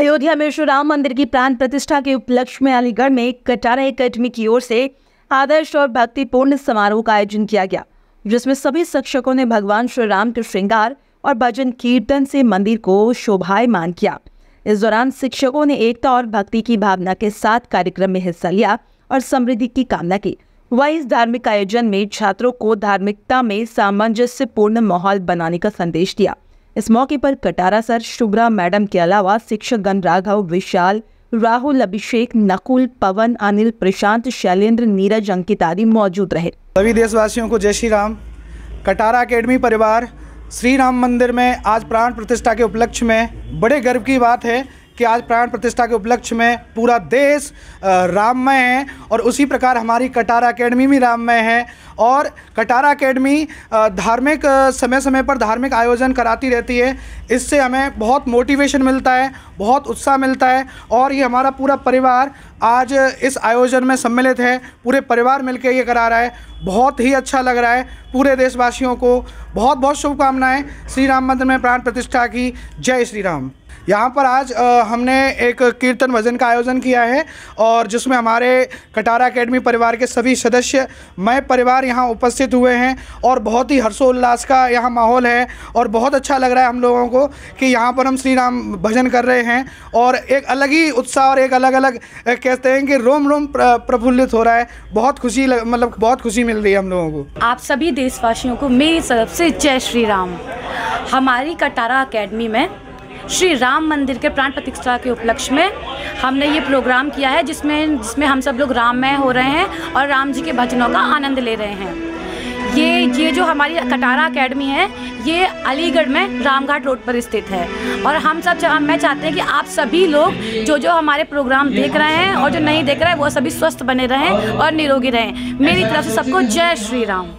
अयोध्या में श्री राम मंदिर की प्राण प्रतिष्ठा के उपलक्ष्य में अलीगढ़ में कटारा अकेडमी की ओर से आदर्श और भक्तिपूर्ण समारोह का आयोजन किया गया जिसमें सभी शिक्षकों ने भगवान श्री राम के श्रृंगार और भजन कीर्तन से मंदिर को शोभायमान किया इस दौरान शिक्षकों ने एकता और भक्ति की भावना के साथ कार्यक्रम में हिस्सा लिया और समृद्धि की कामना की वह इस धार्मिक आयोजन में छात्रों को धार्मिकता में सामंजस्यपूर्ण माहौल बनाने का संदेश दिया इस मौके पर कटारा सर शुभ्रा मैडम के अलावा शिक्षक गण राघव विशाल राहुल अभिषेक नकुल पवन अनिल प्रशांत शैलेंद्र नीरज अंकित आदि मौजूद रहे सभी देशवासियों को जय श्री राम कटारा अकेडमी परिवार श्री राम मंदिर में आज प्राण प्रतिष्ठा के उपलक्ष्य में बड़े गर्व की बात है कि आज प्राण प्रतिष्ठा के उपलक्ष्य में पूरा देश राममय है और उसी प्रकार हमारी कटारा अकेडमी भी राममय है और कटारा अकेडमी धार्मिक समय समय पर धार्मिक आयोजन कराती रहती है इससे हमें बहुत मोटिवेशन मिलता है बहुत उत्साह मिलता है और ये हमारा पूरा परिवार आज इस आयोजन में सम्मिलित है पूरे परिवार मिलकर ये करा रहा है बहुत ही अच्छा लग रहा है पूरे देशवासियों को बहुत बहुत शुभकामनाएं श्री राम मंदिर में प्राण प्रतिष्ठा की जय श्री राम यहाँ पर आज आ, हमने एक कीर्तन भजन का आयोजन किया है और जिसमें हमारे कटारा अकेडमी परिवार के सभी सदस्य मैं परिवार यहाँ उपस्थित हुए हैं और बहुत ही हर्षोल्लास का यहाँ माहौल है और बहुत अच्छा लग रहा है हम लोगों को कि यहाँ पर हम श्री राम भजन कर रहे हैं और एक अलग ही उत्साह और एक अलग अलग कहते हैं कि रोम रोम प्रफुल्लित हो रहा है बहुत खुशी मतलब बहुत खुशी मिल रही है हम लोगों को आप सभी देशवासियों को मेरी तरफ से जय श्री राम हमारी कटारा अकेडमी में श्री राम मंदिर के प्राण प्रतिष्ठा के उपलक्ष्य में हमने ये प्रोग्राम किया है जिसमें जिसमें हम सब लोग राममय हो रहे हैं और राम जी के भजनों का आनंद ले रहे हैं ये ये जो हमारी कटारा एकेडमी है ये अलीगढ़ में रामघाट रोड पर स्थित है और हम सब हम मैं चाहते हैं कि आप सभी लोग जो जो हमारे प्रोग्राम देख रहे हैं और जो नहीं देख रहे हैं वो सभी स्वस्थ बने रहें और निरोगी रहें मेरी तरफ से सबको जय श्री राम